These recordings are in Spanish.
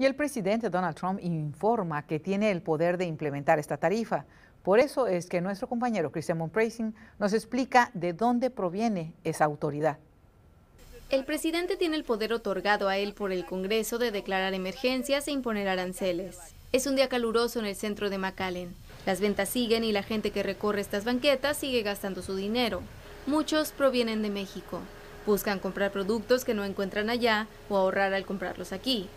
Y el presidente Donald Trump informa que tiene el poder de implementar esta tarifa. Por eso es que nuestro compañero Christian Monpreising nos explica de dónde proviene esa autoridad. El presidente tiene el poder otorgado a él por el Congreso de declarar emergencias e imponer aranceles. Es un día caluroso en el centro de McAllen. Las ventas siguen y la gente que recorre estas banquetas sigue gastando su dinero. Muchos provienen de México. Buscan comprar productos que no encuentran allá o ahorrar al comprarlos aquí.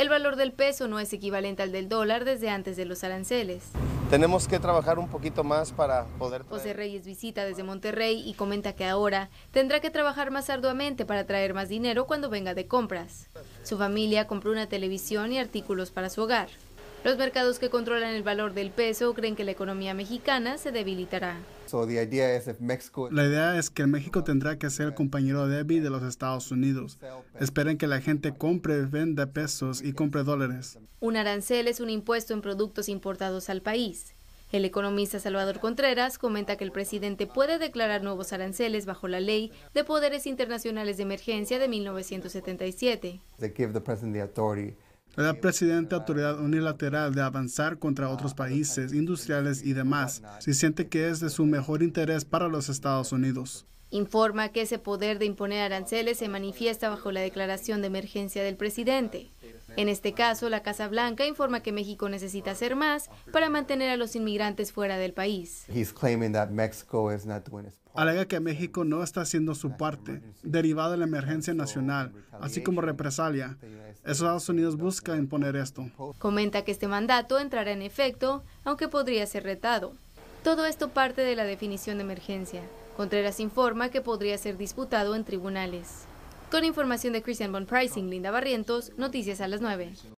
El valor del peso no es equivalente al del dólar desde antes de los aranceles. Tenemos que trabajar un poquito más para poder... José Reyes visita desde Monterrey y comenta que ahora tendrá que trabajar más arduamente para traer más dinero cuando venga de compras. Su familia compró una televisión y artículos para su hogar. Los mercados que controlan el valor del peso creen que la economía mexicana se debilitará. La idea es que México tendrá que ser el compañero débil de los Estados Unidos. Esperen que la gente compre, venda pesos y compre dólares. Un arancel es un impuesto en productos importados al país. El economista Salvador Contreras comenta que el presidente puede declarar nuevos aranceles bajo la ley de poderes internacionales de emergencia de 1977. La presidente autoridad unilateral de avanzar contra otros países industriales y demás, si siente que es de su mejor interés para los Estados Unidos. Informa que ese poder de imponer aranceles se manifiesta bajo la declaración de emergencia del presidente. En este caso, la Casa Blanca informa que México necesita hacer más para mantener a los inmigrantes fuera del país. Alega que México no está haciendo su parte, derivada de la emergencia nacional, así como represalia. Estados Unidos busca imponer esto. Comenta que este mandato entrará en efecto, aunque podría ser retado. Todo esto parte de la definición de emergencia. Contreras informa que podría ser disputado en tribunales. Con información de Christian Von Linda Barrientos, Noticias a las 9.